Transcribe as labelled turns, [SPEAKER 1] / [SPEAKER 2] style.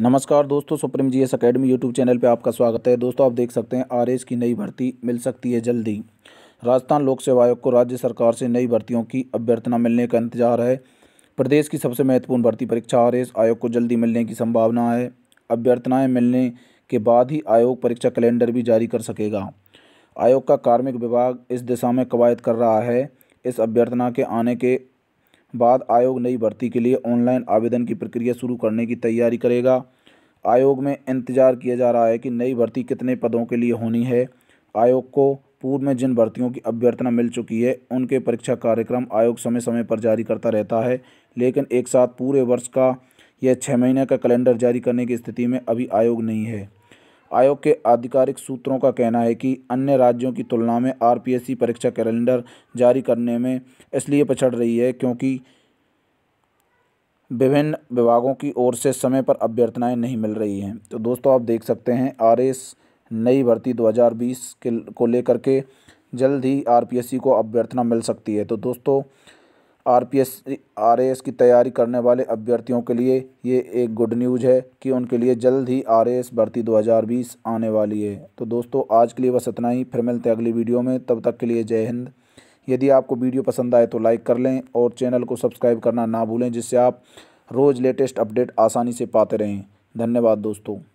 [SPEAKER 1] नमस्कार दोस्तों Supreme G S academy YouTube channel पे आपका स्वागत है दोस्तों आप देख सकते हैं आर की नई भर्ती मिल सकती है जल्दी राजस्थान लोक सेवा आयोग को राज्य सरकार से नई भर्तियों की अभ्यर्थना मिलने का इंतजार है प्रदेश की सबसे महत्वपूर्ण भर्ती परीक्षा आर आयोग को जल्दी मिलने की संभावना है अभ्यर्थनाएँ मिलने के बाद ही आयोग परीक्षा कैलेंडर भी जारी कर सकेगा आयोग का कार्मिक विभाग इस दिशा में कवायद कर रहा है इस अभ्यर्थना के आने के बाद आयोग नई भर्ती के लिए ऑनलाइन आवेदन की प्रक्रिया शुरू करने की तैयारी करेगा आयोग में इंतजार किया जा रहा है कि नई भर्ती कितने पदों के लिए होनी है आयोग को पूर्व में जिन भर्तियों की अभ्यर्थना मिल चुकी है उनके परीक्षा कार्यक्रम आयोग समय समय पर जारी करता रहता है लेकिन एक साथ पूरे वर्ष का यह छः महीने का कैलेंडर जारी करने की स्थिति में अभी आयोग नहीं है आयोग के आधिकारिक सूत्रों का कहना है कि अन्य राज्यों की तुलना में आर परीक्षा कैलेंडर जारी करने में इसलिए पिछड़ रही है क्योंकि विभिन्न विभागों की ओर से समय पर अभ्यर्थनाएं नहीं मिल रही हैं तो दोस्तों आप देख सकते हैं आर नई भर्ती 2020 के को लेकर के जल्द ही आर को अभ्यर्थना मिल सकती है तो दोस्तों R P S R S की तैयारी करने वाले अभ्यर्थियों के लिए ये एक गुड न्यूज़ है कि उनके लिए जल्द ही आर एस भर्ती 2020 आने वाली है तो दोस्तों आज के लिए बस इतना ही फिर मिलते हैं अगली वीडियो में तब तक के लिए जय हिंद यदि आपको वीडियो पसंद आए तो लाइक कर लें और चैनल को सब्सक्राइब करना ना भूलें जिससे आप रोज़ लेटेस्ट अपडेट आसानी से पाते रहें धन्यवाद दोस्तों